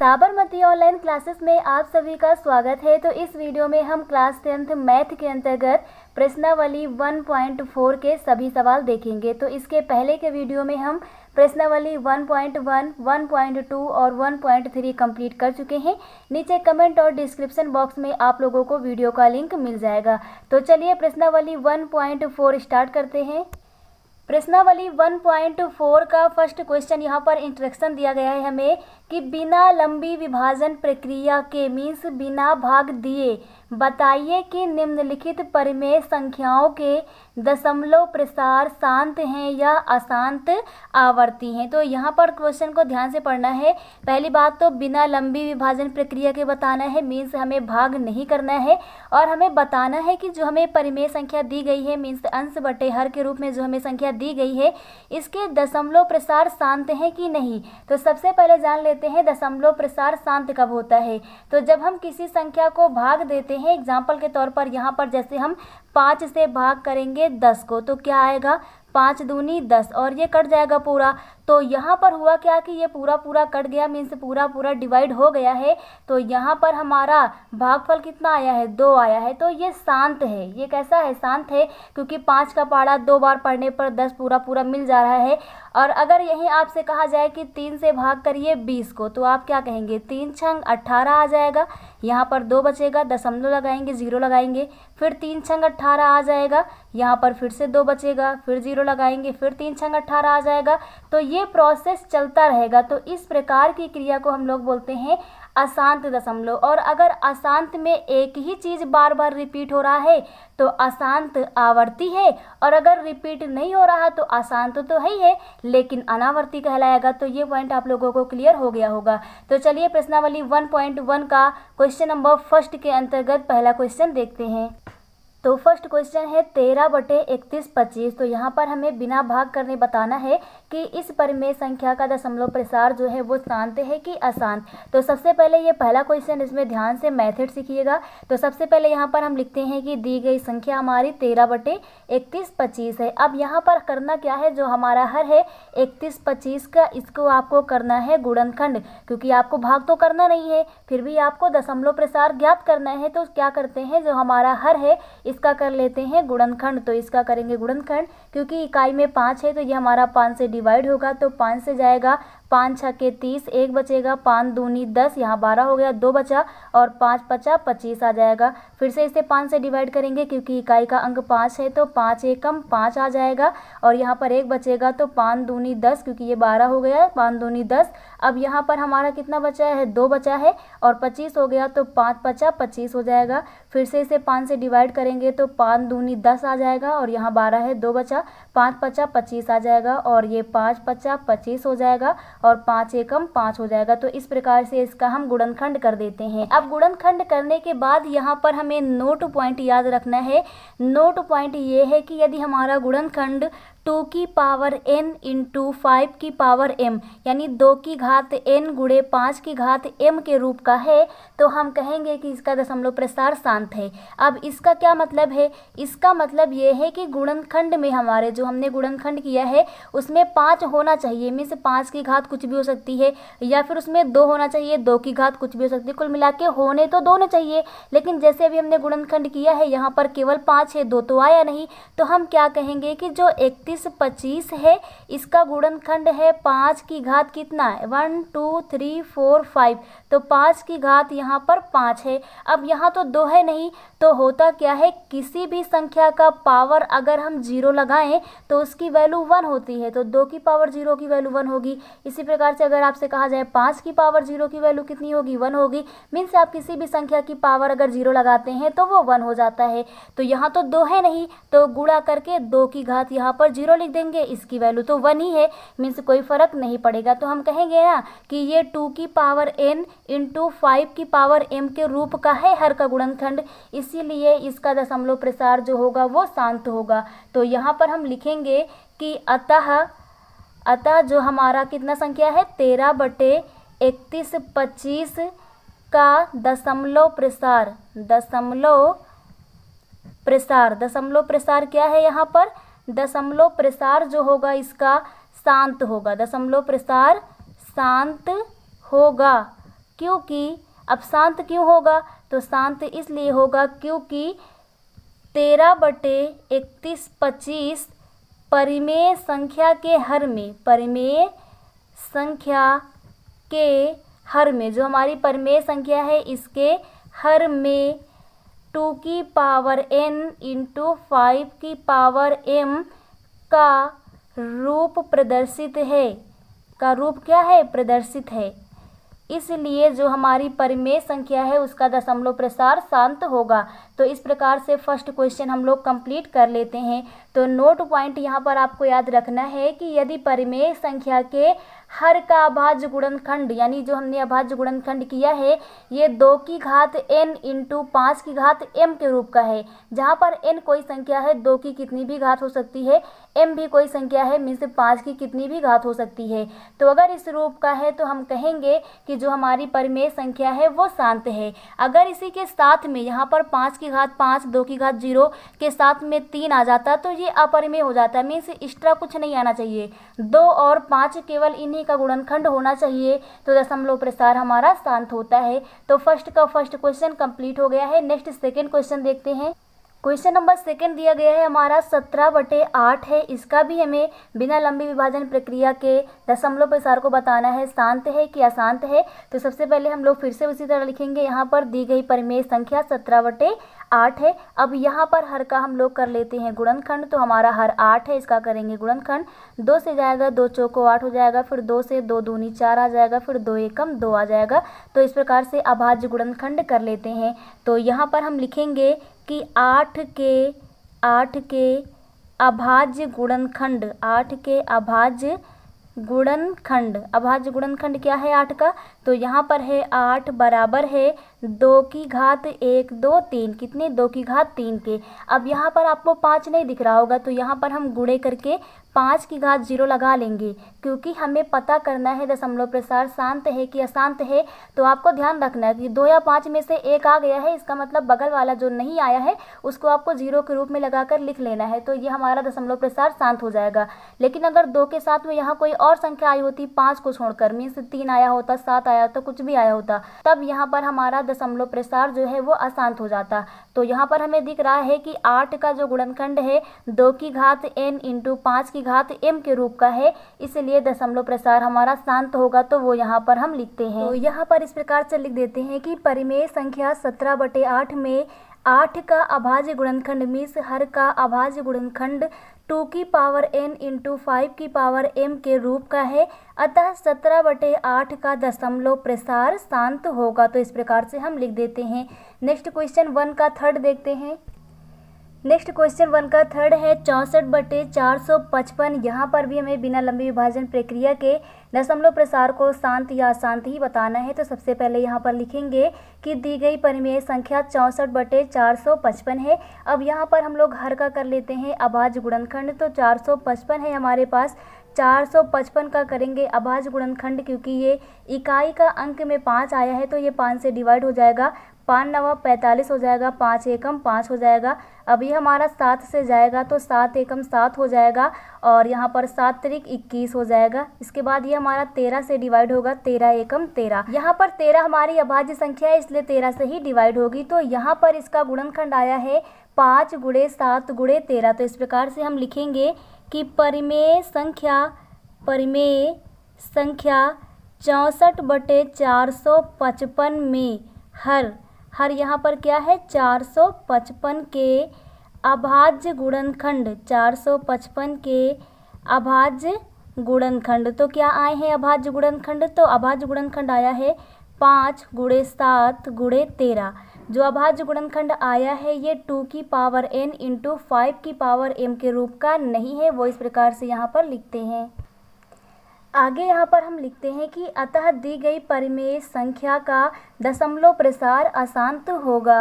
Sabarmati online classes में आप सभी का स्वागत है तो इस वीडियो में हम क्लास टेंथ मैथ के अंतर्गत प्रश्नावली 1.4 के सभी सवाल देखेंगे तो इसके पहले के वीडियो में हम प्रश्नावली 1.1, 1.2 और 1.3 कंप्लीट कर चुके हैं नीचे कमेंट और डिस्क्रिप्शन बॉक्स में आप लोगों को वीडियो का लिंक मिल जाएगा तो चलिए प्रश्नावली वन स्टार्ट करते हैं प्रश्नावली 1.4 का फर्स्ट क्वेश्चन यहाँ पर इंट्रक्शन दिया गया है हमें कि बिना लंबी विभाजन प्रक्रिया के मीन्स बिना भाग दिए बताइए कि निम्नलिखित परिमेय संख्याओं के दशमलव प्रसार शांत हैं या अशांत आवर्ती हैं तो यहाँ पर क्वेश्चन को ध्यान से पढ़ना है पहली बात तो बिना लंबी विभाजन प्रक्रिया के बताना है मीन्स हमें भाग नहीं करना है और हमें बताना है कि जो हमें परिमेय संख्या दी गई है मीन्स अंश बटे हर के रूप में जो हमें संख्या दी गई है इसके दशमलव प्रसार शांत हैं कि नहीं तो सबसे पहले जान लेते देते हैं दशमलव प्रसार शांत कब होता है तो जब हम किसी संख्या को भाग देते हैं एग्जाम्पल के तौर पर यहाँ पर जैसे हम पाँच से भाग करेंगे दस को तो क्या आएगा पाँच दूनी दस और ये कट जाएगा पूरा तो यहाँ पर हुआ क्या कि ये पूरा पूरा कट गया मीन्स पूरा पूरा डिवाइड हो गया है तो यहाँ पर हमारा भागफल कितना आया है दो आया है तो ये शांत है ये कैसा है शांत है क्योंकि पाँच का पाड़ा दो बार पढ़ने पर दस पूरा पूरा मिल जा रहा है और अगर यहीं आपसे कहा जाए कि तीन से भाग करिए बीस को तो आप क्या कहेंगे तीन छंग अट्ठारह आ जाएगा यहाँ पर दो बचेगा दशमलव लगाएंगे जीरो लगाएंगे फिर तीन छंग अट्ठारह आ जाएगा यहाँ पर फिर से दो बचेगा फिर जीरो लगाएंगे फिर तीन छंग अट्ठारह आ जाएगा तो ये ये प्रोसेस चलता रहेगा तो इस प्रकार की क्रिया को हम लोग बोलते हैं अशांत दशमलव और अगर अशांत में एक ही चीज़ बार बार रिपीट हो रहा है तो अशांत आवर्ती है और अगर रिपीट नहीं हो रहा तो अशांत तो है ही है लेकिन अनावर्ती कहलाएगा तो ये पॉइंट आप लोगों को क्लियर हो गया होगा तो चलिए प्रश्नावली 1.1 का क्वेश्चन नंबर फर्स्ट के अंतर्गत पहला क्वेश्चन देखते हैं तो फर्स्ट क्वेश्चन है तेरह बटे इकतीस पच्चीस तो यहाँ पर हमें बिना भाग करने बताना है कि इस परिमेय संख्या का दशमलव प्रसार जो है वो शांत है कि अशांत तो सबसे पहले ये पहला क्वेश्चन इसमें ध्यान से मेथड सीखिएगा तो सबसे पहले यहाँ पर हम लिखते हैं कि दी गई संख्या हमारी तेरह बटे इकतीस पच्चीस है अब यहाँ पर करना क्या है जो हमारा हर है इकतीस पच्चीस का इसको आपको करना है गुणनखंड क्योंकि आपको भाग तो करना नहीं है फिर भी आपको दशमलव प्रसार ज्ञात करना है तो क्या करते हैं जो हमारा हर है इसका कर लेते हैं गुणनखंड तो इसका करेंगे गुणनखंड क्योंकि इकाई में पाँच है तो ये हमारा पाँच से डिवाइड होगा तो पाँच से जाएगा पाँच छः के तीस एक बचेगा पाँच दूनी दस यहाँ बारह हो गया दो बचा और पाँच पचा पच्चीस आ जाएगा फिर से इसे पाँच से डिवाइड करेंगे क्योंकि इकाई का अंक पाँच है तो पाँच एक कम पाँच आ जाएगा और यहाँ पर एक बचेगा तो पाँच दूनी दस क्योंकि ये बारह हो गया पाँच दूनी दस अब यहाँ पर हमारा कितना बचा है दो बचा है और पच्चीस हो गया तो पाँच पचा पच्चीस हो जाएगा फिर से इसे पाँच से डिवाइड करेंगे तो पाँच दूनी दस आ जाएगा और यहाँ बारह है दो बचा पाँच पचा पच्चीस आ जाएगा और ये पाँच पचा पच्चीस हो जाएगा और पाँच एकम पाँच हो जाएगा तो इस प्रकार से इसका हम गुणनखंड कर देते हैं अब गुणनखंड करने के बाद यहाँ पर हमें नोट पॉइंट याद रखना है नोट पॉइंट ये है कि यदि हमारा गुणनखंड टू की पावर एन इंटू फाइव की पावर एम यानी दो की घात एन गुड़े पाँच की घात एम के रूप का है तो हम कहेंगे कि इसका दशमलव प्रसार शांत है अब इसका क्या मतलब है इसका मतलब ये है कि गुणनखंड में हमारे जो हमने गुणनखंड किया है उसमें पाँच होना चाहिए मीन्स पाँच की घात कुछ भी हो सकती है या फिर उसमें दो होना चाहिए दो की घात कुछ भी हो सकती है कुल मिला होने तो दोनों चाहिए लेकिन जैसे अभी हमने गुणनखंड किया है यहाँ पर केवल पाँच है दो तो आया नहीं तो हम क्या कहेंगे कि जो इकतीस चौबीस पच्चीस है इसका गुणनखंड है पाँच की घात कितना one two three four five तो पाँच की घात यहाँ पर पाँच है अब यहाँ तो दो है नहीं तो होता क्या है किसी भी संख्या का पावर अगर हम जीरो लगाएं तो उसकी वैल्यू वन होती है तो दो की पावर जीरो की वैल्यू वन होगी इसी प्रकार से अगर आपसे कहा जाए पाँच की पावर जीरो की वैल्यू कितनी होगी वन होगी मीन्स आप किसी भी संख्या की पावर अगर जीरो लगाते हैं तो वो वन हो जाता है तो यहाँ तो दो है नहीं तो गुड़ा करके दो की घात यहाँ पर जीरो लिख देंगे इसकी वैल्यू तो वन ही है मीन्स कोई फ़र्क नहीं पड़ेगा तो हम कहेंगे ना हाँ, कि ये टू की पावर एन इंटू फाइव की पावर एम के रूप का है हर का गुणनखंड इसीलिए इसका दशमलव प्रसार जो होगा वो शांत होगा तो यहाँ पर हम लिखेंगे कि अतः अतः जो हमारा कितना संख्या है तेरह बटे इकतीस पच्चीस का दशमलव प्रसार दशमलव प्रसार दशमलव प्रसार क्या है यहाँ पर दशमलव प्रसार जो होगा इसका शांत होगा दशमलव प्रसार शांत होगा क्योंकि अब शांत क्यों होगा तो शांत इसलिए होगा क्योंकि तेरह बटे इकतीस पच्चीस परिमेय संख्या के हर में परिमेय संख्या के हर में जो हमारी परिमेय संख्या है इसके हर में टू की पावर एन इंटू फाइव की पावर एम का रूप प्रदर्शित है का रूप क्या है प्रदर्शित है इसलिए जो हमारी परिमेय संख्या है उसका दशमलव प्रसार शांत होगा तो इस प्रकार से फर्स्ट क्वेश्चन हम लोग कंप्लीट कर लेते हैं तो नोट पॉइंट यहाँ पर आपको याद रखना है कि यदि परिमेय संख्या के हर का अभाज्य गुणनखंड यानी जो हमने अभाज्य गुणनखंड किया है ये दो की घात एन इंटू पाँच की घात एम के रूप का है जहाँ पर एन कोई संख्या है दो की कितनी भी घात हो सकती है एम भी कोई संख्या है मीन्स पाँच की कितनी भी घात हो सकती है तो अगर इस रूप का है तो हम कहेंगे कि जो हमारी परिमेय संख्या है वो शांत है अगर इसी के साथ में यहाँ पर पाँच की घात पाँच दो की घात जीरो के साथ में तीन आ जाता तो ये अपरिमेय हो जाता है मीन्स एक्स्ट्रा कुछ नहीं आना चाहिए दो और पाँच केवल इन्हीं का गुणनखंड होना चाहिए तो दशमलव प्रसार हमारा शांत होता है तो फर्स्ट का फर्स्ट क्वेश्चन कंप्लीट हो गया है नेक्स्ट सेकेंड क्वेश्चन देखते हैं क्वेश्चन नंबर सेकंड दिया गया है हमारा सत्रह बटे आठ है इसका भी हमें बिना लंबी विभाजन प्रक्रिया के दशमलव प्रसार को बताना है शांत है कि अशांत है तो सबसे पहले हम लोग फिर से उसी तरह लिखेंगे यहाँ पर दी गई परिमेय संख्या सत्रह बटे आठ है अब यहाँ पर हर का हम लोग कर लेते हैं गुणनखंड तो हमारा हर आठ है इसका करेंगे गुणनखंड दो से जाएगा दो चौको आठ हो जाएगा फिर दो से दो दूनी चार आ जाएगा फिर दो एकम दो आ जाएगा तो इस प्रकार से अभाज्य गुणनखंड कर लेते हैं तो यहाँ पर हम लिखेंगे कि आठ के आठ के अभाज्य गुणनखंड आठ के अभाज्य गुणनखंड अभाज्य गुणनखंड क्या है आठ का तो यहाँ पर है आठ बराबर है दो की घात एक दो तीन कितने दो की घात तीन के अब यहाँ पर आपको पाँच नहीं दिख रहा होगा तो यहाँ पर हम गुड़े करके पाँच की घात जीरो लगा लेंगे क्योंकि हमें पता करना है दशमलव प्रसार शांत है कि अशांत है तो आपको ध्यान रखना है कि दो या पाँच में से एक आ गया है इसका मतलब बगल वाला जो नहीं आया है उसको आपको जीरो के रूप में लगाकर लिख लेना है तो ये हमारा दशमलव प्रसार शांत हो जाएगा लेकिन अगर दो के साथ में यहाँ कोई और संख्या आई होती पाँच को छोड़कर मीन्स तीन आया होता सात आया आया होता तो कुछ भी आया होता तब यहाँ पर हमारा दशमलव प्रसार जो है वो अशांत हो जाता तो यहाँ पर हमें दिख रहा है कि आठ का जो गुणनखंड है दो की घात एन इंटू पाँच की घात एम के रूप का है इसलिए दशमलव प्रसार हमारा शांत होगा तो वो यहाँ पर हम लिखते हैं तो यहाँ पर इस प्रकार से लिख देते हैं कि परिमेय संख्या सत्रह बटे आठ में आठ का अभाज्य गुणनखंड मीस हर का अभाज्य गुणनखंड टू की पावर एन इंटू फाइव की पावर एम के रूप का है अतः सत्रह बटे आठ का दशमलव प्रसार शांत होगा तो इस प्रकार से हम लिख देते हैं नेक्स्ट क्वेश्चन वन का थर्ड देखते हैं नेक्स्ट क्वेश्चन वन का थर्ड है चौंसठ बटे चार सौ पचपन यहाँ पर भी हमें बिना लंबी विभाजन प्रक्रिया के दशमलव प्रसार को शांत या अशांत ही बताना है तो सबसे पहले यहाँ पर लिखेंगे कि दी गई परिमेय संख्या चौंसठ बटे चार सौ पचपन है अब यहाँ पर हम लोग हर का कर लेते हैं अभाज गुणनखंड तो चार सौ पचपन है हमारे पास चार सौ पचपन का करेंगे अभाज गुणनखंड क्योंकि ये इकाई का अंक में पाँच आया है तो ये पाँच से डिवाइड हो जाएगा पाँच नवा पैंतालीस हो जाएगा पाँच एकम पाँच हो जाएगा अभी हमारा सात से जाएगा तो सात एकम सात हो जाएगा और यहाँ पर सात तरीक इक्कीस हो जाएगा इसके बाद ये हमारा तेरह से डिवाइड होगा तेरह एकम तेरह यहाँ पर तेरह हमारी अभाज्य संख्या है इसलिए तेरह से ही डिवाइड होगी तो यहाँ पर इसका गुणनखंड आया है पाँच गुड़े सात गुड़े तेरह तो इस प्रकार से हम लिखेंगे कि परिमेय संख्या परिमेय संख्या चौंसठ बटे चार सौ पचपन में हर हर यहाँ पर क्या है 455 के अभाज्य गुणनखंड 455 के अभाज्य गुणनखंड तो क्या आए हैं अभाज्य गुणनखंड तो अभाज्य गुणनखंड आया है पाँच गुड़े सात गुड़े तेरह जो अभाज्य गुणनखंड आया है ये टू की पावर एन इंटू फाइव की पावर एम के रूप का नहीं है वो इस प्रकार से यहाँ पर लिखते हैं आगे यहाँ पर हम लिखते हैं कि अतः दी गई परिमेय संख्या का दशमलव प्रसार अशांत होगा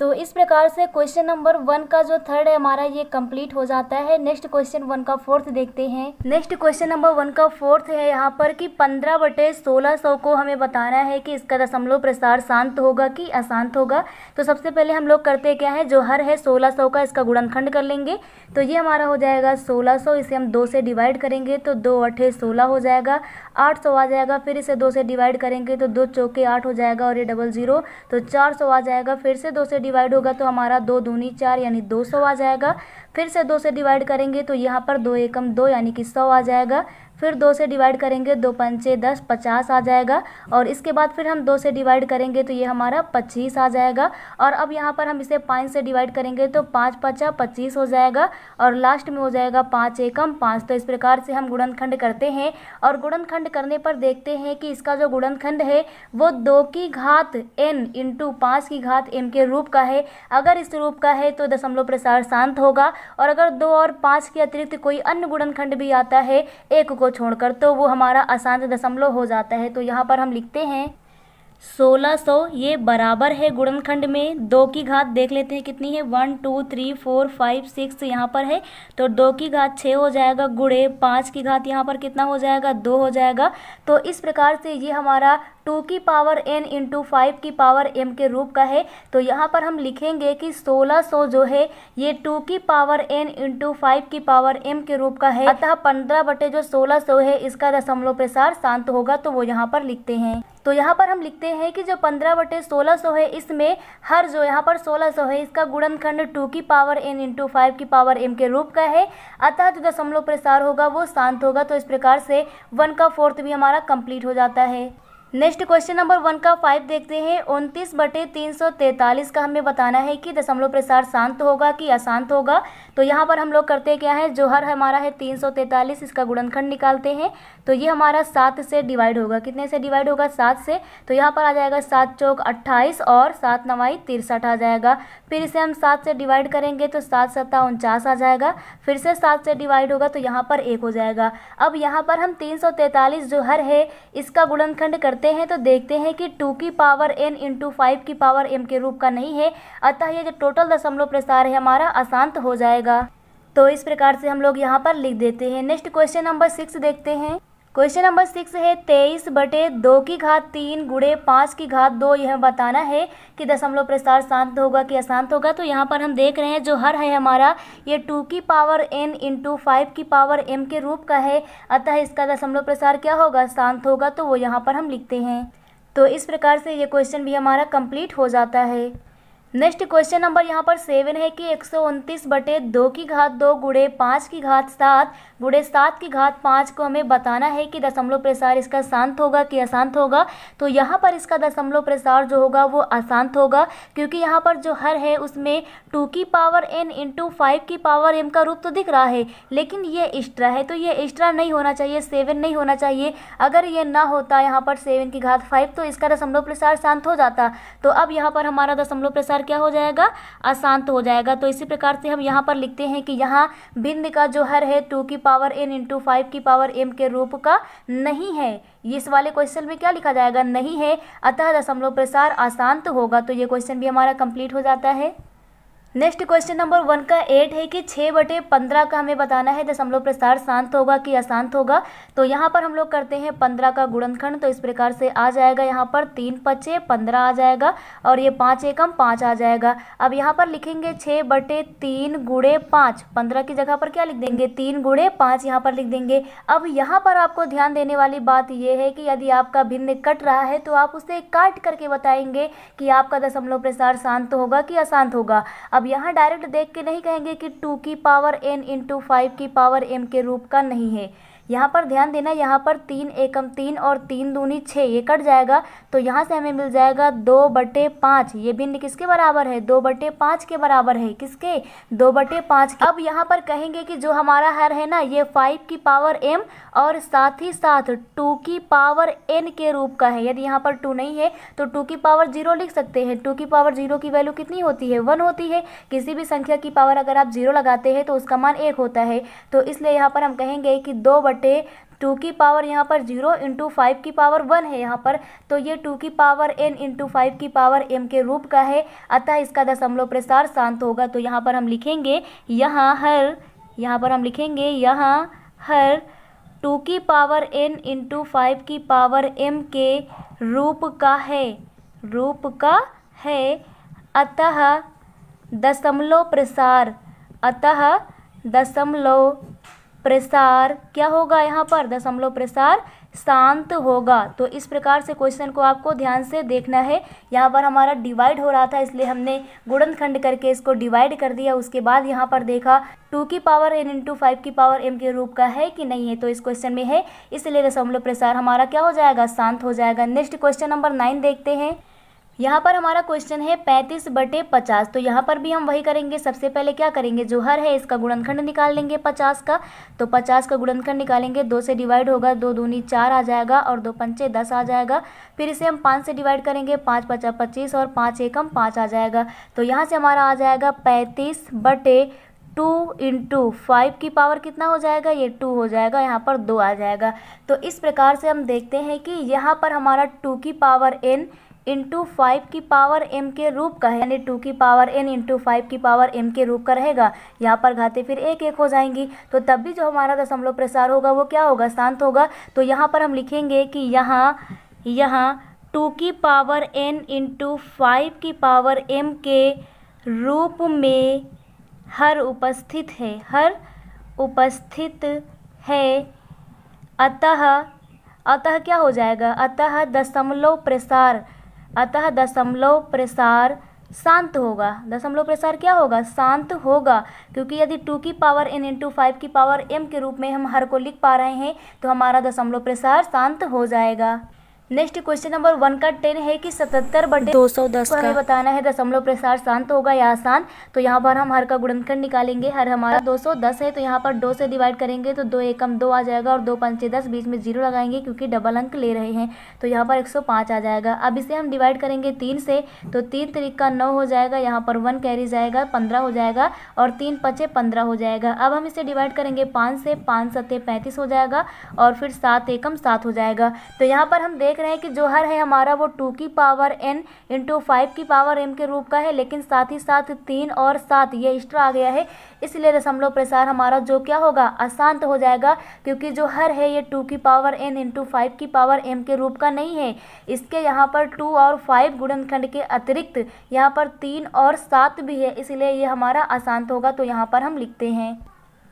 तो इस प्रकार से क्वेश्चन नंबर वन का जो थर्ड है हमारा ये कंप्लीट हो जाता है नेक्स्ट क्वेश्चन वन का फोर्थ देखते हैं नेक्स्ट क्वेश्चन नंबर वन का फोर्थ है यहाँ पर कि पंद्रह बटे सोलह सौ को हमें बताना है कि इसका दशमलव प्रसार शांत होगा कि अशांत होगा तो सबसे पहले हम लोग करते क्या है जो हर है सोलह सौ का इसका गुणनखंड कर लेंगे तो ये हमारा हो जाएगा सोलह सौ इसे हम दो से डिवाइड करेंगे तो दो अठे सोलह हो जाएगा आठ सौ आ जाएगा फिर इसे दो से डिवाइड करेंगे तो दो चौके आठ हो जाएगा और ये डबल जीरो तो चार सौ आ जाएगा फिर से दो से डिवाइड होगा तो हमारा दो दूनी चार यानी दो सौ आ जाएगा फिर से दो से डिवाइड करेंगे तो यहाँ पर दो एकम दो यानी कि सौ आ जाएगा फिर दो से डिवाइड करेंगे दो पंचे दस पचास आ जाएगा और इसके बाद फिर हम दो से डिवाइड करेंगे तो ये हमारा पच्चीस आ जाएगा और अब यहाँ पर हम इसे पाँच से डिवाइड करेंगे तो पाँच पचा पच्चीस हो जाएगा और लास्ट में हो जाएगा पाँच एकम पाँच तो इस प्रकार से हम गुणनखंड करते हैं और गुणनखंड करने पर देखते हैं कि इसका जो गुणनखंड है वो दो की घात एन इंटू पाँच की घात एम के रूप का है अगर इस रूप का है तो दशमलव प्रसार शांत होगा और अगर दो और पाँच के अतिरिक्त कोई अन्य गुणनखंड भी आता है एक को छोड़कर तो वो हमारा अशांत दशमलव हो जाता है तो यहाँ पर हम लिखते हैं सोलह सौ ये बराबर है गुणनखंड में दो की घात देख लेते हैं कितनी है one two three four five six यहाँ पर है तो दो की घात छः हो जाएगा गुड़े पाँच की घात यहाँ पर कितना हो जाएगा दो हो जाएगा तो इस प्रकार से ये हमारा टू की पावर एन इंटू फाइव की पावर एम के रूप का है तो यहाँ पर हम लिखेंगे कि 1600 जो है ये टू की पावर एन इंटू फाइव की पावर एम के रूप का है अतः पंद्रह बटे जो 1600 है इसका दशमलव प्रसार शांत होगा तो वो यहाँ पर लिखते हैं तो यहाँ पर हम लिखते हैं कि जो पंद्रह बटे सोलह सौ है इसमें हर जो यहाँ पर सोलह सौ है इसका गुणनखंड टू की पावर एन इंटू फाइव की पावर एम के रूप का है अतः जो दशमलव प्रसार होगा वो शांत होगा तो इस प्रकार से वन का फोर्थ भी हमारा कंप्लीट हो जाता है नेक्स्ट क्वेश्चन नंबर वन का फाइव देखते हैं उनतीस बटे तीन सौ तैंतालीस का हमें बताना है कि दशमलव प्रसार शांत होगा कि अशांत होगा तो यहाँ पर हम लोग करते क्या है जो हर हमारा है तीन सौ तैंतालीस इसका गुणनखंड निकालते हैं तो ये हमारा सात से डिवाइड होगा कितने से डिवाइड होगा सात से तो यहाँ पर आ जाएगा सात चौक अट्ठाईस और सात नवाई तिरसठ आ जाएगा फिर इसे हम सात से डिवाइड करेंगे तो सात सत्ता उनचास आ जाएगा फिर से सात से डिवाइड होगा तो यहाँ पर एक हो जाएगा अब यहाँ पर हम तीन जो हर है इसका गुणनखंड करते करते हैं तो देखते हैं कि टू की पावर एन इंटू फाइव की पावर एम के रूप का नहीं है अतः ये जो टोटल दशमलव प्रसार है हमारा अशांत हो जाएगा तो इस प्रकार से हम लोग यहाँ पर लिख देते हैं नेक्स्ट क्वेश्चन नंबर सिक्स देखते हैं क्वेश्चन नंबर सिक्स है तेईस बटे दो की घात तीन गुड़े पाँच की घात दो यह बताना है कि दशमलव प्रसार शांत होगा कि अशांत होगा तो यहाँ पर हम देख रहे हैं जो हर है हमारा ये टू की पावर एन इंटू फाइव की पावर एम के रूप का है अतः इसका दशमलव प्रसार क्या होगा शांत होगा तो वो यहाँ पर हम लिखते हैं तो इस प्रकार से ये क्वेश्चन भी हमारा कंप्लीट हो जाता है नेक्स्ट क्वेश्चन नंबर यहाँ पर सेवन है कि एक सौ उनतीस बटे दो की घात दो गुड़े पाँच की घात सात गुड़े सात की घात पाँच को हमें बताना है कि दशमलव प्रसार इसका शांत होगा कि अशांत होगा तो यहाँ पर इसका दशमलव प्रसार जो होगा वो अशांत होगा क्योंकि यहाँ पर जो हर है उसमें टू की पावर एन इंटू फाइव की पावर एम का रूप तो दिख रहा है लेकिन ये एक्स्ट्रा है तो ये एक्स्ट्रा नहीं होना चाहिए सेवन नहीं होना चाहिए अगर ये ना होता यहाँ पर सेवन की घात फाइव तो इसका दशमलव प्रसार शांत हो जाता तो अब यहाँ पर हमारा दशमलव प्रसार प्रकार क्या हो जाएगा अशांत हो जाएगा तो इसी प्रकार से हम यहाँ पर लिखते हैं कि यहाँ भिन्न का जो हर है टू की पावर एन इंटू फाइव की पावर एम के रूप का नहीं है इस वाले क्वेश्चन में क्या लिखा जाएगा नहीं है अतः दशमलव प्रसार अशांत होगा तो ये क्वेश्चन भी हमारा कंप्लीट हो जाता है नेक्स्ट क्वेश्चन नंबर वन का एट है कि छः बटे पंद्रह का हमें बताना है दशमलव प्रसार शांत होगा कि अशांत होगा तो यहाँ पर हम लोग करते हैं पंद्रह का गुणनखंड तो इस प्रकार से आ जाएगा यहाँ पर तीन पचे पंद्रह आ जाएगा और ये पाँच एकम पाँच आ जाएगा अब यहाँ पर लिखेंगे छः बटे तीन गुड़े पाँच पंद्रह की जगह पर क्या लिख देंगे तीन गुड़े पाँच यहाँ पर लिख देंगे अब यहाँ पर आपको ध्यान देने वाली बात यह है कि यदि आपका भिन्न कट रहा है तो आप उसे काट करके बताएंगे कि आपका दशमलव प्रसार शांत होगा कि अशांत होगा अब यहाँ डायरेक्ट देख के नहीं कहेंगे कि टू की पावर एन इंटू फाइव की पावर एम के रूप का नहीं है यहाँ पर ध्यान देना यहाँ पर तीन एकम तीन और तीन दूनी छः ये कट जाएगा तो यहाँ से हमें मिल जाएगा दो बटे पाँच ये भिन्न किसके बराबर है दो बटे पाँच के बराबर है किसके दो बटे पाँच अब यहाँ पर कहेंगे कि जो हमारा हर है ना ये फाइव की पावर एम और साथ ही साथ टू की पावर एन के रूप का है यदि यहाँ पर टू नहीं है तो टू की पावर जीरो लिख सकते हैं टू की पावर जीरो की वैल्यू कितनी होती है वन होती है किसी भी संख्या की पावर अगर आप जीरो लगाते हैं तो उसका मान एक होता है तो इसलिए यहाँ पर हम कहेंगे कि दो बटे बटे टू की पावर यहाँ पर जीरो इंटू फाइव की पावर वन है यहाँ पर तो ये टू की पावर एन इंटू फाइव की पावर एम के रूप का है अतः इसका दशमलव प्रसार शांत होगा तो यहाँ पर हम लिखेंगे यहाँ हर यहाँ पर हम लिखेंगे यहाँ हर टू की पावर एन इंटू फाइव की पावर एम के रूप का है रूप का है अतः दशमलव प्रसार अतः दशमलव प्रसार क्या होगा यहाँ पर दशमलव प्रसार शांत होगा तो इस प्रकार से क्वेश्चन को आपको ध्यान से देखना है यहाँ पर हमारा डिवाइड हो रहा था इसलिए हमने गुड़न खंड करके इसको डिवाइड कर दिया उसके बाद यहाँ पर देखा टू की पावर एन इंटू फाइव की पावर एम के रूप का है कि नहीं है तो इस क्वेश्चन में है इसलिए दशमलव प्रसार हमारा क्या हो जाएगा शांत हो जाएगा नेक्स्ट क्वेश्चन नंबर नाइन देखते हैं यहाँ पर हमारा क्वेश्चन है पैंतीस बटे पचास तो यहाँ पर भी हम वही करेंगे सबसे पहले क्या करेंगे जो हर है इसका गुणनखंड निकाल लेंगे पचास का तो पचास का गुणनखंड निकालेंगे दो से डिवाइड होगा दो दूनी चार आ जाएगा और दो पंचे दस आ जाएगा फिर इसे हम पाँच से डिवाइड करेंगे पाँच पचास पच्चीस और पाँच एकम पाँच आ जाएगा तो यहाँ से हमारा आ जाएगा पैंतीस बटे टू इंटू फाइव की पावर कितना हो जाएगा ये टू हो जाएगा यहाँ पर दो आ जाएगा तो इस प्रकार से हम देखते हैं कि यहाँ पर हमारा टू की पावर एन इंटू फाइव की पावर एम के रूप का है यानी टू की पावर एन इंटू फाइव की पावर एम के रूप का रहेगा यहाँ पर घाते फिर एक एक हो जाएंगी तो तब भी जो हमारा दशमलव प्रसार होगा वो क्या होगा शांत होगा तो यहाँ पर हम लिखेंगे कि यहाँ यहाँ टू की पावर एन इंटू फाइव की पावर एम के रूप में हर उपस्थित है हर उपस्थित है अतः अतः क्या हो जाएगा अतः दशमलव प्रसार अतः दशमलव प्रसार शांत होगा दशमलव प्रसार क्या होगा शांत होगा क्योंकि यदि टू की पावर एन इंटू फाइव की पावर एम के रूप में हम हर को लिख पा रहे हैं तो हमारा दशमलव प्रसार शांत हो जाएगा नेक्स्ट क्वेश्चन नंबर वन का टेन है कि सतहत्तर बटे दो सौ दस हमें बताना है दशमलव प्रसार शांत होगा या आसान तो यहाँ पर हम हर का गुणनखंड निकालेंगे हर हमारा दो सौ दस है तो यहाँ पर दो से डिवाइड करेंगे तो दो एकम दो आ जाएगा और दो पंचे दस बीच में जीरो लगाएंगे क्योंकि डबल अंक ले रहे हैं तो यहाँ पर एक सौ पाँच आ जाएगा अब इसे हम डिवाइड करेंगे तीन से तो तीन तरीक का नौ हो जाएगा यहाँ पर वन कैरी जाएगा पंद्रह हो जाएगा और तीन पचे पंद्रह हो जाएगा अब हम इसे डिवाइड करेंगे पाँच से पाँच सत्य पैंतीस हो जाएगा और फिर सात एकम सात हो जाएगा तो यहाँ पर हम देख देख रहे हैं कि जो हर है हमारा वो टू की पावर एन इंटू फाइव की पावर एम के रूप का है लेकिन साथ ही साथ तीन और सात ये एक्स्ट्रा आ गया है इसलिए दशमलव प्रसार हमारा जो क्या होगा अशांत हो जाएगा क्योंकि जो हर है ये टू की पावर एन इंटू फाइव की पावर एम के रूप का नहीं है इसके यहाँ पर टू और फाइव गुणनखंड के अतिरिक्त यहाँ पर तीन और सात भी है इसलिए ये हमारा अशांत होगा तो यहाँ पर हम लिखते हैं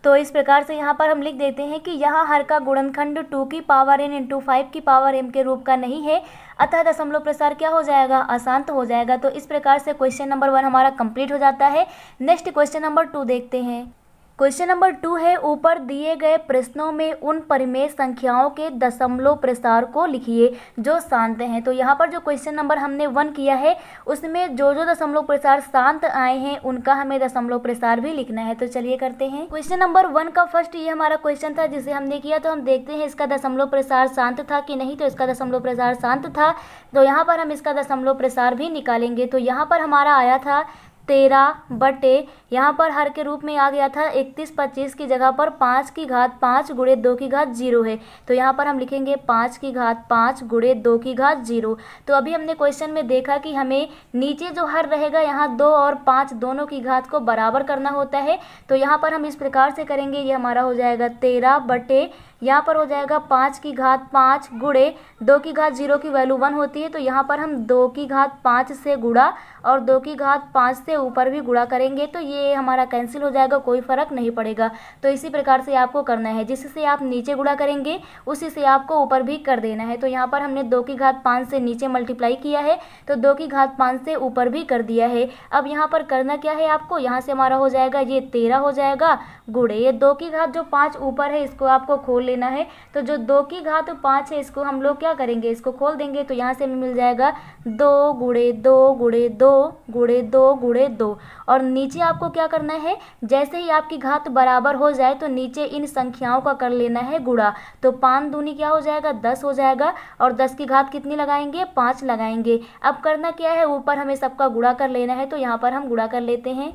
तो इस प्रकार से यहाँ पर हम लिख देते हैं कि यहाँ हर का गुणनखंड टू की पावर एन इंटू फाइव की पावर एम के रूप का नहीं है अतः दशमलव प्रसार क्या हो जाएगा अशांत हो जाएगा तो इस प्रकार से क्वेश्चन नंबर वन हमारा कंप्लीट हो जाता है नेक्स्ट क्वेश्चन नंबर टू देखते हैं क्वेश्चन नंबर टू है ऊपर दिए गए प्रश्नों में उन परिमेय संख्याओं के दशमलव प्रसार को लिखिए जो शांत हैं तो यहाँ पर जो क्वेश्चन नंबर हमने वन किया है उसमें जो जो दशमलव प्रसार शांत आए हैं उनका हमें दशमलव प्रसार भी लिखना है तो चलिए करते हैं क्वेश्चन नंबर वन का फर्स्ट ये हमारा क्वेश्चन था जिसे हमने किया तो हम देखते हैं इसका दशमलव प्रसार शांत था कि नहीं तो इसका दशमलव प्रसार शांत था तो यहाँ पर हम इसका दशमलव प्रसार भी निकालेंगे तो यहाँ पर हमारा आया था तेरह बटे यहाँ पर हर के रूप में आ गया था इकतीस पच्चीस की जगह पर पाँच की घात पाँच गुड़े दो की घात जीरो है तो यहाँ पर हम लिखेंगे पाँच की घात पाँच गुड़े दो की घात जीरो तो अभी हमने क्वेश्चन में देखा कि हमें नीचे जो हर रहेगा यहाँ दो और पाँच दोनों की घात को बराबर करना होता है तो यहाँ पर हम इस प्रकार से करेंगे ये हमारा हो जाएगा तेरह बटे यहाँ पर हो जाएगा पाँच की घात पाँच गुड़े दो की घात जीरो की वैल्यू वन होती है तो यहाँ पर हम दो की घात पाँच से गुड़ा और दो की घात पाँच से ऊपर भी गुड़ा करेंगे तो ये हमारा कैंसिल हो जाएगा कोई फ़र्क नहीं पड़ेगा तो इसी प्रकार से आपको करना है जिससे आप नीचे गुड़ा करेंगे उसी से आपको ऊपर भी कर देना है तो यहाँ पर हमने दो की घात पाँच से नीचे मल्टीप्लाई किया है तो दो की घात पाँच से ऊपर भी कर दिया है अब यहाँ पर करना क्या है आपको यहाँ से हमारा हो जाएगा ये तेरह हो जाएगा गुड़े ये दो की घात जो पाँच ऊपर है इसको आपको खोल लेना है तो जो दो की घात पाँच है इसको हम लोग क्या करेंगे इसको खोल देंगे तो यहाँ से हमें मिल जाएगा दो गुड़े दो गुड़े दो गुड़े दो गुड़े दो और नीचे आपको क्या करना है जैसे ही आपकी घात बराबर हो जाए तो नीचे इन संख्याओं का कर लेना है गुड़ा तो पाँच दूनी क्या हो जाएगा दस हो जाएगा और दस की घात कितनी लगाएंगे पाँच लगाएंगे अब करना क्या है ऊपर हमें सबका गुड़ा कर लेना है तो यहाँ पर हम गुड़ा कर लेते हैं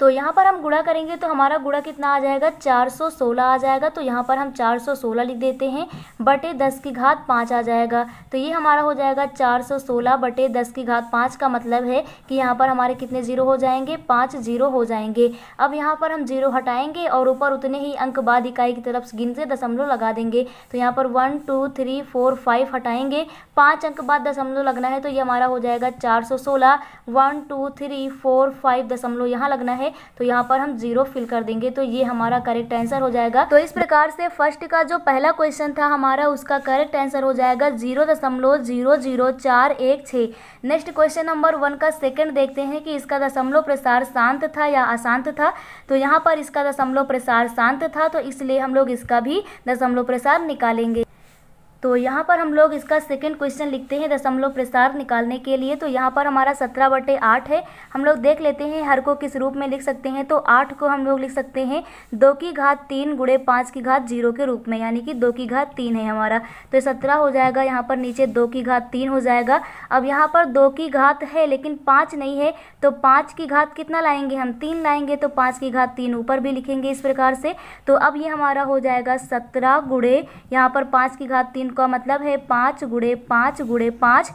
तो यहाँ पर हम गुड़ा करेंगे तो हमारा गुड़ा कितना आ जाएगा 416 आ जाएगा तो यहाँ पर हम 416 लिख देते हैं बटे दस की घात पाँच आ जाएगा तो ये हमारा हो जाएगा 416 बटे दस की घात पाँच का मतलब है कि यहाँ पर हमारे कितने जीरो हो जाएंगे पाँच जीरो हो जाएंगे अब यहाँ पर हम जीरो हटाएंगे और ऊपर उतने ही अंक बाद इकाई की तरफ गिनते दशमलव लगा देंगे तो यहाँ पर one two three four five हटाएंगे पाँच अंक बाद दशमलव लगना है तो ये हमारा हो जाएगा चार सौ सोलह one two three four five दशमलव यहाँ लगना है है तो यहाँ पर हम जीरो फिल कर देंगे तो ये हमारा करेक्ट आंसर हो जाएगा तो इस प्रकार से फर्स्ट का जो पहला क्वेश्चन था हमारा उसका करेक्ट आंसर हो जाएगा जीरो दशमलव जीरो जीरो चार एक छः नेक्स्ट क्वेश्चन नंबर वन का सेकंड देखते हैं कि इसका दशमलव प्रसार शांत था या अशांत था तो यहाँ पर इसका दशमलव प्रसार शांत था तो इसलिए हम लोग इसका भी दशमलव प्रसार निकालेंगे तो यहाँ पर हम लोग इसका सेकेंड क्वेश्चन लिखते हैं दशमलव प्रसार निकालने के लिए तो यहाँ पर हमारा सत्रह बटे आठ है हम लोग देख लेते हैं हर को किस रूप में लिख सकते हैं तो आठ को हम लोग लिख सकते हैं दो की घात तीन गुड़े पाँच की घात जीरो के रूप में यानी कि दो की घात तीन है हमारा तो सत्रह हो जाएगा यहाँ पर नीचे दो की घात तीन हो जाएगा अब यहाँ पर दो की घात है लेकिन पाँच नहीं है तो पाँच की घात कितना लाएंगे हम तीन लाएंगे तो पाँच की घात तीन ऊपर भी लिखेंगे इस प्रकार से तो अब ये हमारा हो जाएगा सत्रह गुड़े यहाँ पर पाँच की घात तीन इनका मतलब है पाँच गुड़े पाँच गुड़े पाँच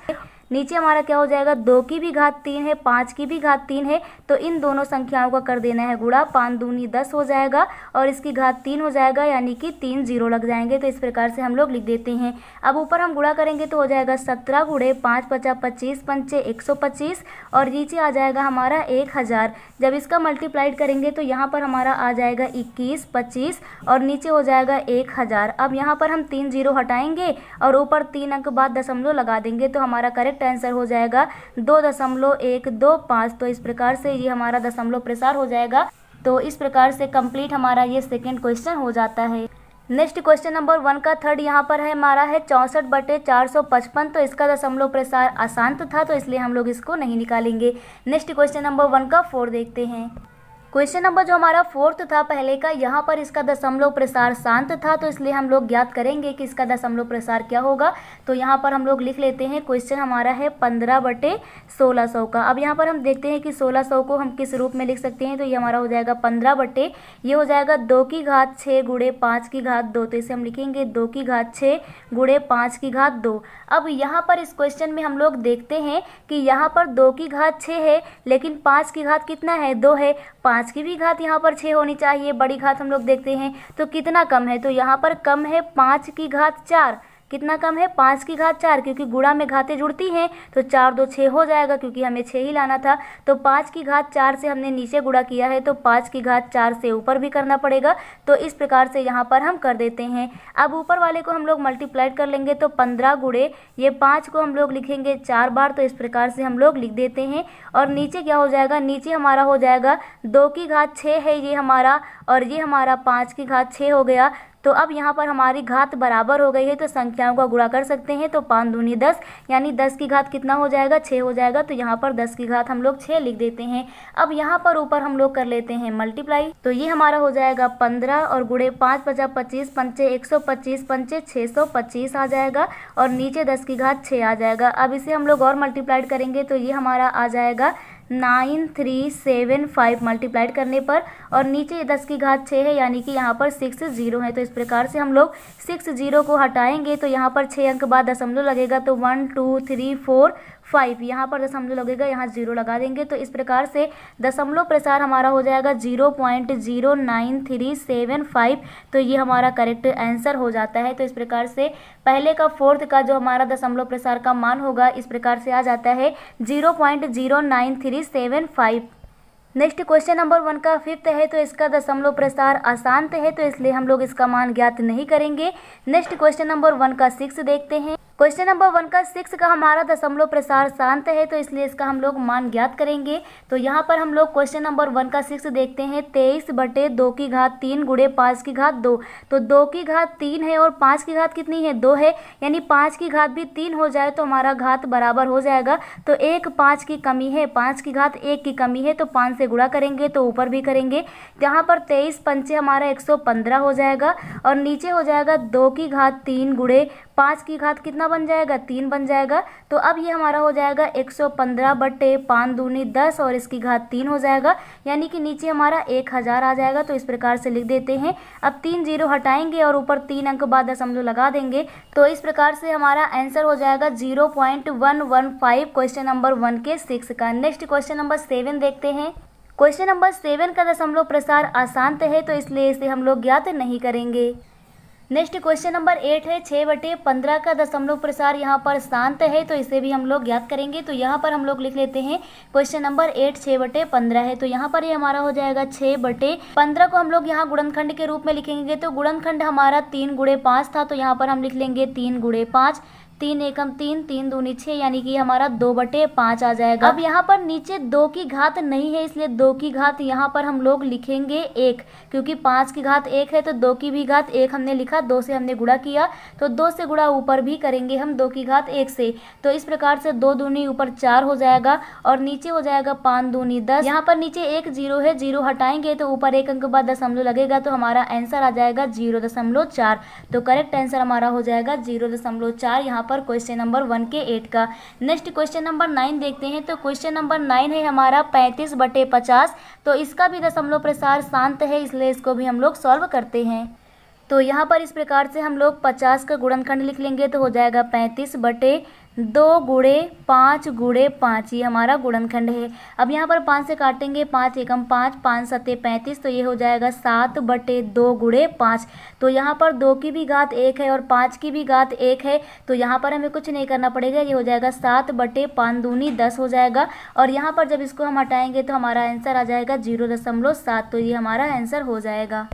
नीचे हमारा क्या हो जाएगा दो की भी घात तीन है पाँच की भी घात तीन है तो इन दोनों संख्याओं का कर देना है गुड़ा पाँच दूनी दस हो जाएगा और इसकी घात तीन हो जाएगा यानी कि तीन जीरो लग जाएंगे तो इस प्रकार से हम लोग लिख देते हैं अब ऊपर हम गुड़ा करेंगे तो हो जाएगा सत्रह गुड़े पाँच पचास पच्चीस पंचे एक सौ पच्चीस और नीचे आ जाएगा हमारा एक हज़ार जब इसका मल्टीप्लाइड करेंगे तो यहाँ पर हमारा आ जाएगा इक्कीस पच्चीस और नीचे हो जाएगा एक हज़ार अब यहाँ पर हम तीन जीरो हटाएंगे और ऊपर तीन अंक बाद दशमलव लगा देंगे तो हमारा करेक्ट करेक्ट आंसर हो जाएगा दो दशमलव एक दो पाँच तो इस प्रकार से ये हमारा दशमलव प्रसार हो जाएगा तो इस प्रकार से कंप्लीट हमारा ये सेकेंड क्वेश्चन हो जाता है नेक्स्ट क्वेश्चन नंबर वन का थर्ड यहाँ पर है हमारा है चौंसठ बटे चार सौ पचपन तो इसका दशमलव प्रसार अशांत था तो इसलिए हम लोग इसको नहीं निकालेंगे नेक्स्ट क्वेश्चन नंबर वन का फोर देखते हैं क्वेश्चन नंबर जो हमारा फोर्थ था पहले का यहाँ पर इसका दशमलव प्रसार शांत था तो इसलिए हम लोग ज्ञात करेंगे कि इसका दशमलव प्रसार क्या होगा तो यहाँ पर हम लोग लिख लेते हैं क्वेश्चन हमारा है पंद्रह बटे सोलह सौ का अब यहाँ पर हम देखते हैं कि सोलह सौ को हम किस रूप में लिख सकते हैं तो ये हमारा हो जाएगा पंद्रह बटे ये हो जाएगा दो की घात छः गुड़े पाँच की घात दो तो इसे हम लिखेंगे दो की घात छः गुड़े पाँच की घात दो अब यहाँ पर इस क्वेश्चन में हम लोग देखते हैं कि यहाँ पर दो की घात छः है लेकिन पाँच की घात कितना है दो है पाँच पाँच की भी घात यहाँ पर छः होनी चाहिए बड़ी घात हम लोग देखते हैं तो कितना कम है तो यहाँ पर कम है पाँच की घात चार कितना कम है पाँच की घात चार क्योंकि गुड़ा में घातें जुड़ती हैं तो चार दो छः हो जाएगा क्योंकि हमें छः ही लाना था तो पाँच की घात चार से हमने नीचे गुड़ा किया है तो पाँच की घात चार से ऊपर भी करना पड़ेगा तो इस प्रकार से यहाँ पर हम कर देते हैं अब ऊपर वाले को हम लोग मल्टीप्लाइड कर लेंगे तो पंद्रह गुड़े ये पाँच को हम लोग लिखेंगे चार बार तो इस प्रकार से हम लोग लिख देते हैं और नीचे क्या हो जाएगा नीचे हमारा हो जाएगा दो की घात छः है ये हमारा और ये हमारा पाँच की घात छः हो गया तो अब यहाँ पर हमारी घात बराबर हो गई है तो संख्याओं का गुणा कर सकते हैं तो पाँच दूनी दस यानी दस की घात कितना हो जाएगा छः हो जाएगा तो यहाँ पर दस की घात हम लोग छः लिख देते हैं अब यहाँ पर ऊपर हम लोग कर लेते हैं मल्टीप्लाई तो ये हमारा हो जाएगा पंद्रह और गुड़े पाँच पचास पच्चीस पंचे एक सौ पच्चीस पंचे छः सौ पच्चीस आ जाएगा और नीचे दस की घात छः आ जाएगा अब इसे हम लोग और मल्टीप्लाइड करेंगे तो ये हमारा आ जाएगा nine three seven five multiplied करने पर और नीचे दस की घात छः है यानी कि यहाँ पर सिक्स जीरो है तो इस प्रकार से हम लोग सिक्स जीरो को हटाएंगे तो यहाँ पर छः अंक बाद दशमलव लगेगा तो one two three four five यहाँ पर दशमलव लगेगा यहाँ जीरो लगा देंगे तो इस प्रकार से दशमलव प्रसार हमारा हो जाएगा zero point zero nine three seven five तो ये हमारा करेक्ट आंसर हो जाता है तो इस प्रकार से पहले का फोर्थ का जो हमारा दशमलव प्रसार का मान होगा इस प्रकार से आ जाता है zero point zero nine three seven five next question number one का फिफ्थ है तो इसका दशमलव प्रसार अशांत है तो इसलिए हम लोग इसका मान ज्ञात नहीं करेंगे नेक्स्ट क्वेश्चन नंबर वन का सिक्स देखते हैं क्वेश्चन नंबर वन का सिक्स का हमारा दशमलव प्रसार शांत है तो इसलिए इसका हम लोग मान ज्ञात करेंगे तो यहाँ पर हम लोग क्वेश्चन नंबर वन का सिक्स देखते हैं तेईस बटे दो की घात तीन गुड़े पाँच की घात दो तो दो की घात तीन है और पाँच की घात कितनी है दो है यानी पाँच की घात भी तीन हो जाए तो हमारा घात बराबर हो जाएगा तो एक पाँच की कमी है पाँच की घात एक की कमी है तो पाँच से गुड़ा करेंगे तो ऊपर भी करेंगे यहाँ पर तेईस पंचे हमारा एक सौ पंद्रह हो जाएगा और नीचे हो जाएगा दो की घात तीन गुड़े पाँच की घात कितना कितना बन जाएगा तीन बन जाएगा तो अब ये हमारा हो जाएगा एक सौ पंद्रह बटे पाँच दूनी दस और इसकी घात तीन हो जाएगा यानी कि नीचे हमारा एक हज़ार आ जाएगा तो इस प्रकार से लिख देते हैं अब तीन जीरो हटाएंगे और ऊपर तीन अंक बाद दशमलव लगा देंगे तो इस प्रकार से हमारा आंसर हो जाएगा zero point one one five question number one के सिक्स का नेक्स्ट क्वेश्चन नंबर सेवन देखते हैं क्वेश्चन नंबर सेवन का दशमलव प्रसार आसान है तो इसलिए इसे हम लोग ज्ञात नहीं करेंगे नेक्स्ट क्वेश्चन नंबर एट है छः बटे पंद्रह का दशमलव प्रसार यहाँ पर शांत है तो इसे भी हम लोग ज्ञात करेंगे तो यहाँ पर हम लोग लिख लेते हैं क्वेश्चन नंबर एट छः बटे पंद्रह है तो यहाँ पर ये यह हमारा हो जाएगा छः बटे पंद्रह को हम लोग यहाँ गुणनखंड के रूप में लिखेंगे तो गुणनखंड हमारा तीन गुड़े था तो यहाँ पर हम लिख लेंगे तीन गुड़े पाँच तीन एकम तीन तीन दूनी छः यानी कि हमारा दो बटे पाँच आ जाएगा अब यहाँ पर नीचे दो की घात नहीं है इसलिए दो की घात यहाँ पर हम लोग लिखेंगे एक क्योंकि पाँच की घात एक है तो दो की भी घात एक हमने लिखा दो से हमने गुड़ा किया तो दो से गुड़ा ऊपर भी करेंगे हम दो की घात एक से तो इस प्रकार से दो दूनी ऊपर चार हो जाएगा और नीचे हो जाएगा पाँच दूनी दस यहाँ पर नीचे एक जीरो है जीरो हटाएंगे तो ऊपर एक अंक बाद दशमलव लगेगा तो हमारा आंसर आ जाएगा जीरो दशमलव चार तो करेक्ट आंसर हमारा हो जाएगा जीरो दशमलव चार यहाँ पर क्वेश्चन नंबर वन के एट का नेक्स्ट क्वेश्चन नंबर नाइन देखते हैं तो क्वेश्चन नंबर नाइन है हमारा पैंतीस बटे पचास तो इसका भी दशमलव प्रसार शांत है इसलिए इसको भी हम लोग सॉल्व करते हैं तो यहाँ पर इस प्रकार से हम लोग पचास का गुणनखंड लिख लेंगे तो हो जाएगा पैंतीस बटे दो गुड़े पाँच गुड़े पाँच ये हमारा गुणनखंड है अब यहाँ पर पाँच से काटेंगे पाँच एकम पाँच पाँच सत्ते पैंतीस तो ये हो जाएगा सात बटे दो गुड़े पाँच तो यहाँ पर दो की भी घात एक है और पाँच की भी घात एक है तो यहाँ पर हमें कुछ नहीं करना पड़ेगा ये हो जाएगा सात बटे पान दूनी दस हो जाएगा और यहाँ पर जब इसको हम हटाएंगे तो हमारा आंसर आ जाएगा जीरो दशमलव सात तो ये हमारा आंसर हो जाएगा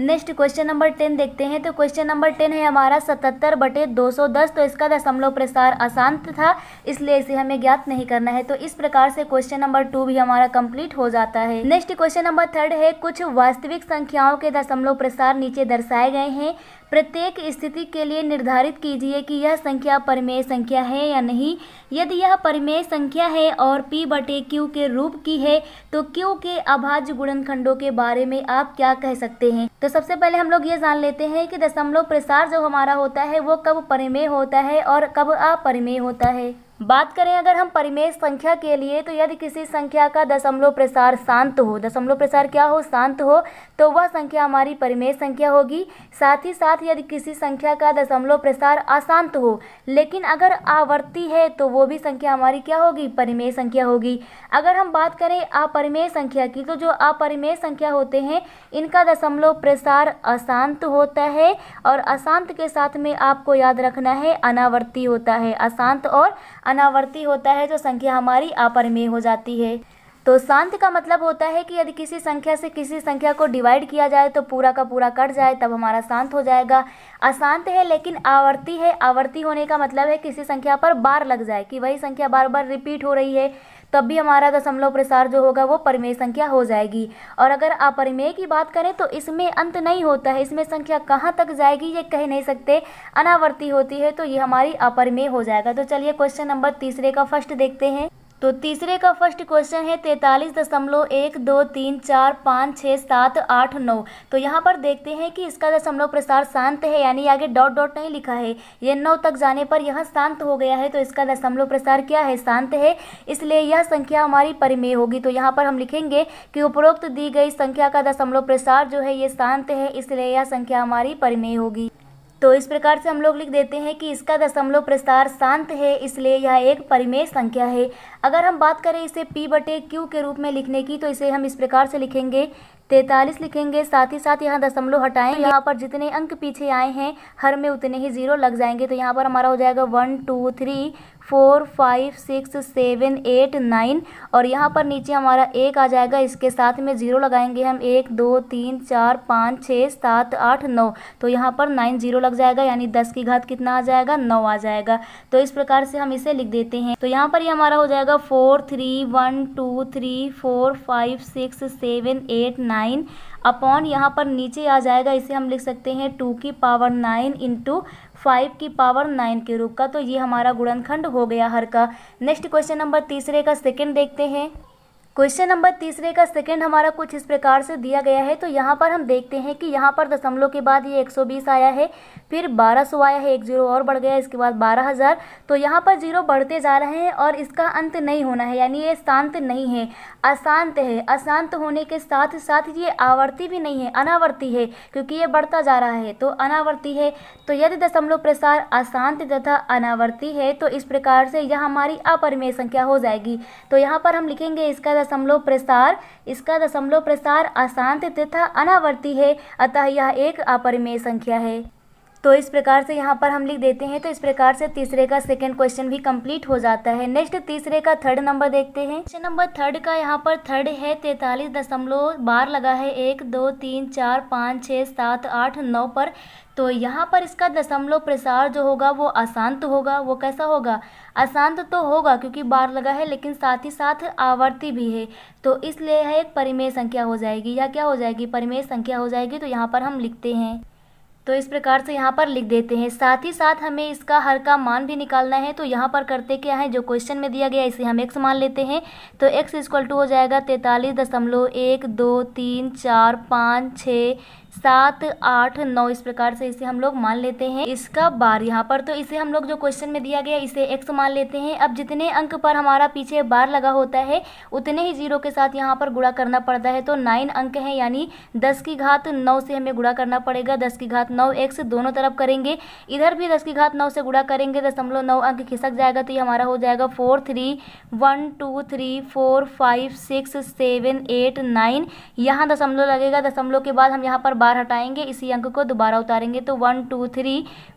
नेक्स्ट क्वेश्चन नंबर टेन देखते हैं तो क्वेश्चन नंबर टेन है हमारा सतहत्तर बटे दो सौ दस तो इसका दशमलव प्रसार अशांत था इसलिए इसे हमें ज्ञात नहीं करना है तो इस प्रकार से क्वेश्चन नंबर टू भी हमारा कंप्लीट हो जाता है नेक्स्ट क्वेश्चन नंबर थर्ड है कुछ वास्तविक संख्याओं के दशमलव प्रसार नीचे दर्शाए गए हैं प्रत्येक स्थिति के लिए निर्धारित कीजिए कि यह संख्या परिमेय संख्या है या नहीं यदि यह परिमेय संख्या है और p बटे क्यू के रूप की है तो क्यू के अभाज्य गुणनखंडों के बारे में आप क्या कह सकते हैं तो सबसे पहले हम लोग ये जान लेते हैं कि दशमलव प्रसार जो हमारा होता है वो कब परिमेय होता है और कब अपरिमेय होता है बात करें अगर हम परिमेय संख्या के लिए तो यदि किसी संख्या का दशमलव प्रसार शांत हो दशमलव प्रसार क्या हो शांत हो तो वह संख्या हमारी परिमेय संख्या होगी साथ ही साथ यदि किसी संख्या का दशमलव प्रसार अशांत हो लेकिन अगर आवर्ती है तो वो भी संख्या हमारी क्या होगी परिमेय संख्या होगी अगर हम बात करें अपरिमेय संख्या की तो जो अपरिमेय संख्या होते हैं इनका दशमलव प्रसार अशांत होता है और अशांत के साथ में आपको याद रखना है अनावर्ती होता है अशांत और अनावर्ती होता है जो संख्या हमारी अपरिमेय हो जाती है तो शांत का मतलब होता है कि यदि किसी संख्या से किसी संख्या को डिवाइड किया जाए तो पूरा का पूरा कट जाए तब हमारा शांत हो जाएगा अशांत है लेकिन आवर्ती है आवर्ती होने का मतलब है किसी संख्या पर बार लग जाए कि वही संख्या बार बार रिपीट हो रही है तब भी हमारा दशमलव प्रसार जो होगा वो परिमेय संख्या हो जाएगी और अगर अपरिमेय की बात करें तो इसमें अंत नहीं होता है इसमें संख्या कहाँ तक जाएगी ये कह नहीं सकते अनावर्ती होती है तो ये हमारी अपरिमेय हो जाएगा तो चलिए क्वेश्चन नंबर तीसरे का फर्स्ट देखते हैं तो तीसरे का फर्स्ट क्वेश्चन है तैंतालीस दशमलव एक दो तीन चार पाँच छः सात आठ नौ तो यहाँ पर देखते हैं कि इसका दशमलव प्रसार शांत है यानी आगे डॉट डॉट नहीं लिखा है ये नौ तक जाने पर यह शांत हो गया है तो इसका दशमलव प्रसार क्या है शांत है इसलिए यह संख्या हमारी परिमेय होगी तो यहाँ पर हम लिखेंगे कि उपरोक्त दी गई संख्या का दशमलव प्रसार जो है ये शांत है इसलिए यह संख्या हमारी परिमेय होगी तो इस प्रकार से हम लोग लिख देते हैं कि इसका दशमलव प्रस्तार शांत है इसलिए यह एक परिमेय संख्या है अगर हम बात करें इसे पी बटे क्यू के रूप में लिखने की तो इसे हम इस प्रकार से लिखेंगे तैतालीस लिखेंगे साथ ही साथ यहाँ दशमलव हटाएं तो यहाँ पर जितने अंक पीछे आए हैं हर में उतने ही जीरो लग जाएंगे तो यहाँ पर हमारा हो जाएगा one two three four five six seven eight nine और यहाँ पर नीचे हमारा एक आ जाएगा इसके साथ में ज़ीरो लगाएंगे हम एक दो तीन चार पाँच छः सात आठ नौ तो यहाँ पर नाइन ज़ीरो लग जाएगा यानी दस की घात कितना आ जाएगा नौ आ जाएगा तो इस प्रकार से हम इसे लिख देते हैं तो यहाँ पर ये यह हमारा हो जाएगा four three one two three four five six seven eight nine nine upon यहाँ पर नीचे आ जाएगा इसे हम लिख सकते हैं टू की पावर नाइन इंटू फाइव की पावर नाइन के रूप का तो ये हमारा गुणनखंड हो गया हर का नेक्स्ट क्वेश्चन नंबर तीसरे का सेकेंड देखते हैं क्वेश्चन नंबर तीसरे का सेकंड हमारा कुछ इस प्रकार से दिया गया है तो यहाँ पर हम देखते हैं कि यहाँ पर दशमलव के बाद ये 120 आया है फिर 1200 आया है एक जीरो और बढ़ गया इसके बाद 12000 तो यहाँ पर जीरो बढ़ते जा रहे हैं और इसका अंत नहीं होना है यानी ये शांत नहीं है अशांत है अशांत होने के साथ साथ ये आवर्ती भी नहीं है अनावर्ती है क्योंकि ये बढ़ता जा रहा है तो अनावर्ती है तो यदि दशमलव प्रसार अशांत तथा अनावर्ती है तो इस प्रकार से यह हमारी अपरिमेय संख्या हो जाएगी तो यहाँ पर हम लिखेंगे इसका दशमलव प्रसार इसका दशमलव प्रसार अशांत तथा अनावर्ती है अतः यह एक अपरिमेय संख्या है तो इस प्रकार से यहाँ पर हम लिख देते हैं तो इस प्रकार से तीसरे का सेकेंड क्वेश्चन भी कंप्लीट हो जाता है नेक्स्ट तीसरे का थर्ड नंबर देखते हैं क्वेश्चन नंबर थर्ड का यहाँ पर थर्ड है तैतालीस दशमलव बार लगा है एक दो तीन चार पाँच छः सात आठ नौ पर तो यहाँ पर इसका दशमलव प्रसार जो होगा वो अशांत होगा वो कैसा होगा अशांत तो होगा क्योंकि बार लगा है लेकिन साथ ही साथ आवर्ती भी है तो इसलिए है एक परिमेय संख्या हो जाएगी या क्या हो जाएगी परिमेय संख्या हो जाएगी तो यहाँ पर हम लिखते हैं तो इस प्रकार से यहाँ पर लिख देते हैं साथ ही साथ हमें इसका हर का मान भी निकालना है तो यहाँ पर करते क्या है जो क्वेश्चन में दिया गया इसे हम एक्स मान लेते हैं तो एक्स इक्वल टू हो जाएगा तैंतालीस दशमलव एक दो तीन चार पाँच छः सात आठ नौ इस प्रकार से इसे हम लोग मान लेते हैं इसका बार यहाँ पर तो इसे हम लोग जो क्वेश्चन में दिया गया इसे एक्स मान लेते हैं अब जितने अंक पर हमारा पीछे बार लगा होता है उतने ही जीरो के साथ यहाँ पर गुड़ा करना पड़ता है तो नाइन अंक है यानी दस की घात नौ से हमें गुड़ा करना पड़ेगा दस की घात नौ एक्स दोनों तरफ करेंगे इधर भी दस की घात नौ से गुड़ा करेंगे दशमलव नौ अंक खिसक जाएगा तो ये हमारा हो जाएगा four three one two three four five six seven eight nine यहाँ दशमलव लगेगा दशमलव के बाद हम यहाँ पर बार हटाएंगे इसी अंक को दोबारा उतारेंगे तो one two three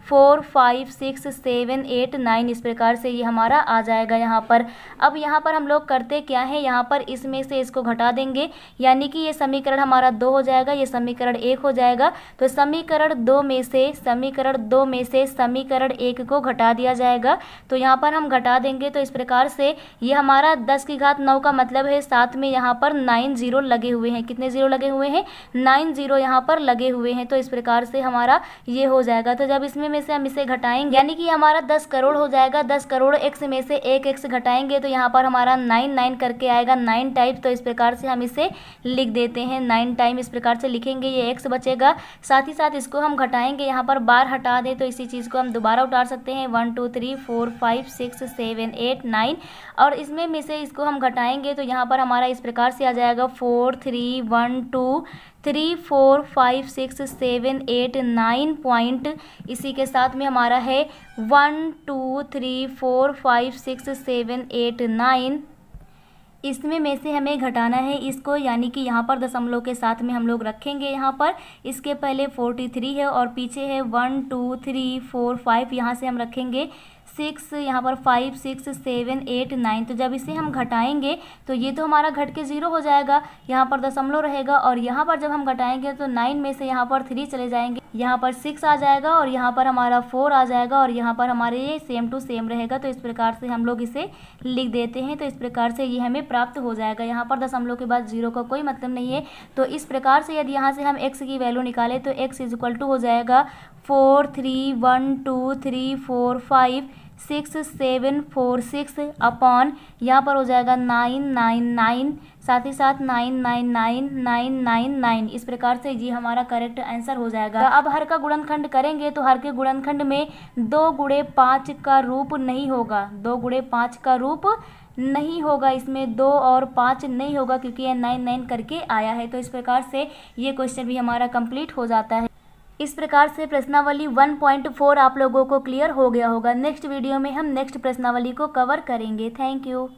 four five six seven eight nine इस प्रकार से ये हमारा आ जाएगा यहाँ पर अब यहाँ पर हम लोग करते क्या है यहाँ पर इसमें से इसको घटा देंगे यानी कि ये समीकरण हमारा दो हो जाएगा ये समीकरण एक हो जाएगा तो समीकरण दो में से समीकरण दो में से समीकरण एक को घटा दिया जाएगा तो यहाँ पर हम घटा देंगे तो इस प्रकार से ये हमारा दस की घात नौ का मतलब है साथ में यहाँ पर नाइन जीरो लगे हुए हैं कितने जीरो लगे हुए हैं नाइन जीरो यहाँ पर लगे हुए हैं तो इस प्रकार से हमारा ये हो जाएगा तो जब इसमें में से हम इसे घटाएंगे यानी कि हमारा दस करोड़ हो जाएगा दस करोड़ एक्स में से एक एक्स घटाएंगे तो यहाँ पर हमारा नाइन नाइन करके आएगा नाइन टाइप तो इस प्रकार से हम इसे लिख देते हैं नाइन टाइम इस प्रकार से लिखेंगे ये एक्स बचेगा साथ ही साथ इसको हम घटाएंगे यहाँ पर बार हटा दें तो इसी चीज़ को हम दोबारा उतार सकते हैं one two three four five six seven eight nine और इसमें में से इसको हम घटाएंगे तो यहाँ पर हमारा इस प्रकार से आ जाएगा four three one two three four five six seven eight nine point इसी के साथ में हमारा है one two three four five six seven eight nine इसमें में से हमें घटाना है इसको यानी कि यहाँ पर दशमलव के साथ में हम लोग रखेंगे यहाँ पर इसके पहले फोर्टी थ्री है और पीछे है one two three four five यहाँ से हम रखेंगे सिक्स यहाँ पर five six seven eight nine तो जब इसे हम घटाएंगे तो ये तो हमारा घट के ज़ीरो हो जाएगा यहाँ पर दशमलव रहेगा और यहाँ पर जब हम घटाएंगे तो नाइन में से यहाँ पर थ्री चले जाएंगे यहाँ पर सिक्स आ जाएगा और यहाँ पर हमारा फोर आ जाएगा और यहाँ पर हमारे ये सेम टू सेम रहेगा तो इस प्रकार से हम लोग इसे लिख देते हैं तो इस प्रकार से ये हमें प्राप्त हो जाएगा यहाँ पर दशमलव के बाद जीरो का कोई मतलब नहीं है तो इस प्रकार से यदि यहाँ से हम एक्स की वैल्यू निकालें तो एक्स इज इक्वल टू हो जाएगा four three one two three four five six seven four six upon यहाँ पर हो जाएगा नाइन नाइन नाइन साथ ही साथ nine nine nine nine nine nine इस प्रकार से ये हमारा करेक्ट आंसर हो जाएगा अब हर का गुणनखंड करेंगे तो हर के गुणनखंड में दो गुड़े पाँच का रूप नहीं होगा दो गुड़े पाँच का रूप नहीं होगा इसमें दो और पाँच नहीं होगा क्योंकि यह नाइन नाइन करके आया है तो इस प्रकार से ये क्वेश्चन भी हमारा कंप्लीट हो जाता है इस प्रकार से प्रश्नावली 1.4 आप लोगों को क्लियर हो गया होगा नेक्स्ट वीडियो में हम नेक्स्ट प्रश्नावली को कवर करेंगे थैंक यू